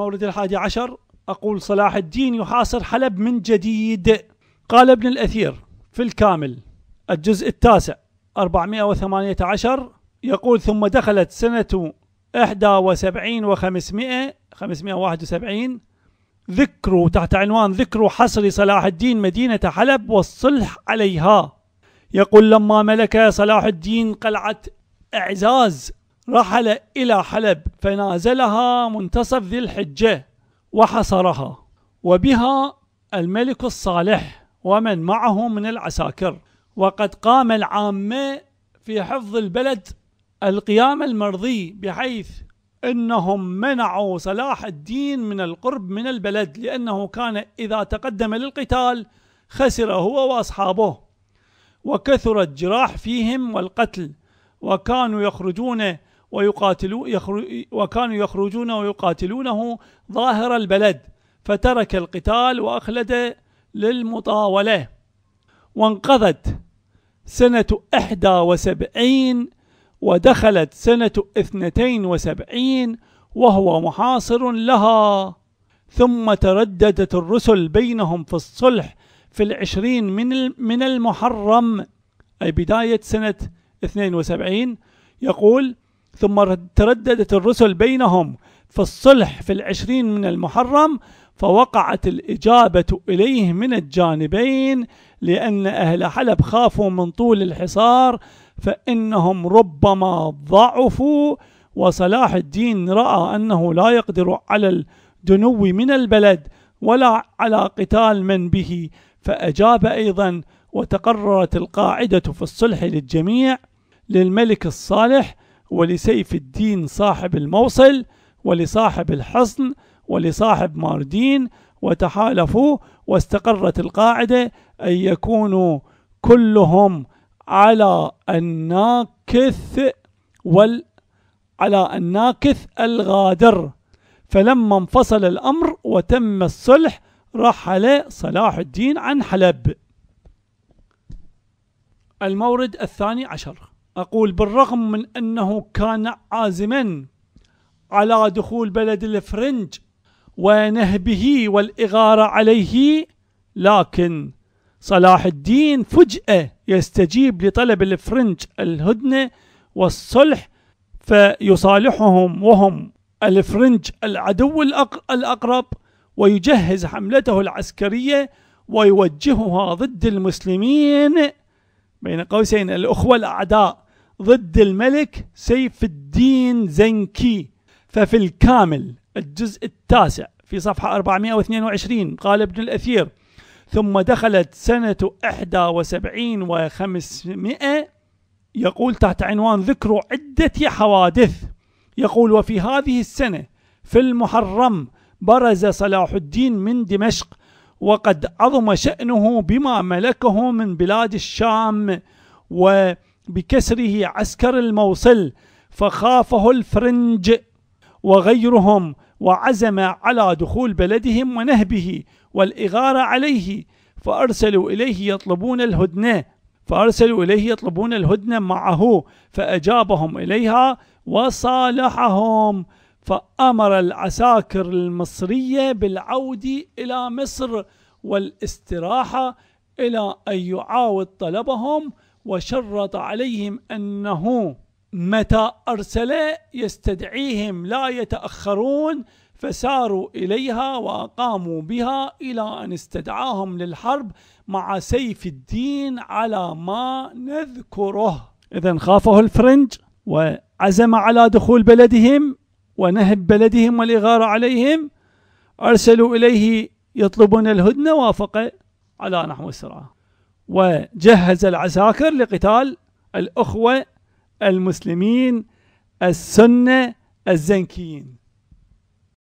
المولد الحادي عشر أقول صلاح الدين يحاصر حلب من جديد قال ابن الأثير في الكامل الجزء التاسع 418 يقول ثم دخلت سنة 71 و 500 571 ذكر تحت عنوان ذكر حصر صلاح الدين مدينة حلب والصلح عليها يقول لما ملك صلاح الدين قلعة إعزاز رحل إلى حلب فنازلها منتصف ذي الحجة وحصرها وبها الملك الصالح ومن معه من العساكر وقد قام العامة في حفظ البلد القيام المرضي بحيث انهم منعوا صلاح الدين من القرب من البلد لانه كان اذا تقدم للقتال خسر هو واصحابه وكثر الجراح فيهم والقتل وكانوا يخرجون ويقاتلو وكانوا يخرجون ويقاتلونه ظاهر البلد فترك القتال وأخلد للمطاولة وانقضت سنة إحدى وسبعين ودخلت سنة اثنتين وسبعين وهو محاصر لها ثم ترددت الرسل بينهم في الصلح في العشرين من من المحرم أي بداية سنة 72 يقول ثم ترددت الرسل بينهم في الصلح في العشرين من المحرم فوقعت الإجابة إليه من الجانبين لأن أهل حلب خافوا من طول الحصار فإنهم ربما ضعفوا وصلاح الدين رأى أنه لا يقدر على الدنو من البلد ولا على قتال من به فأجاب أيضا وتقررت القاعدة في الصلح للجميع للملك الصالح ولسيف الدين صاحب الموصل ولصاحب الحصن ولصاحب ماردين وتحالفوا واستقرت القاعدة أن يكونوا كلهم على الناكث وال على الناكث الغادر فلما انفصل الأمر وتم الصلح رحل صلاح الدين عن حلب المورد الثاني عشر أقول بالرغم من أنه كان عازما على دخول بلد الفرنج ونهبه والإغارة عليه لكن صلاح الدين فجأة يستجيب لطلب الفرنج الهدنة والصلح فيصالحهم وهم الفرنج العدو الأقرب ويجهز حملته العسكرية ويوجهها ضد المسلمين بين قوسين الأخوة الأعداء ضد الملك سيف الدين زنكي ففي الكامل الجزء التاسع في صفحة 422 قال ابن الأثير ثم دخلت سنة 71 و500 يقول تحت عنوان ذكر عدة حوادث يقول وفي هذه السنة في المحرم برز صلاح الدين من دمشق وقد عظم شأنه بما ملكه من بلاد الشام و بكسره عسكر الموصل فخافه الفرنج وغيرهم وعزم على دخول بلدهم ونهبه والإغارة عليه فأرسلوا إليه يطلبون الهدنة فأرسلوا إليه يطلبون الهدنة معه فأجابهم إليها وصالحهم فأمر العساكر المصرية بالعود إلى مصر والاستراحة إلى أن يعاود طلبهم وشرط عليهم أنه متى أرسل يستدعيهم لا يتأخرون فساروا إليها وأقاموا بها إلى أن استدعاهم للحرب مع سيف الدين على ما نذكره إذا خافه الفرنج وعزم على دخول بلدهم ونهب بلدهم والإغارة عليهم أرسلوا إليه يطلبون الهدنة وافق على نحو السرعة وجهز العساكر لقتال الأخوة المسلمين السنة الزنكيين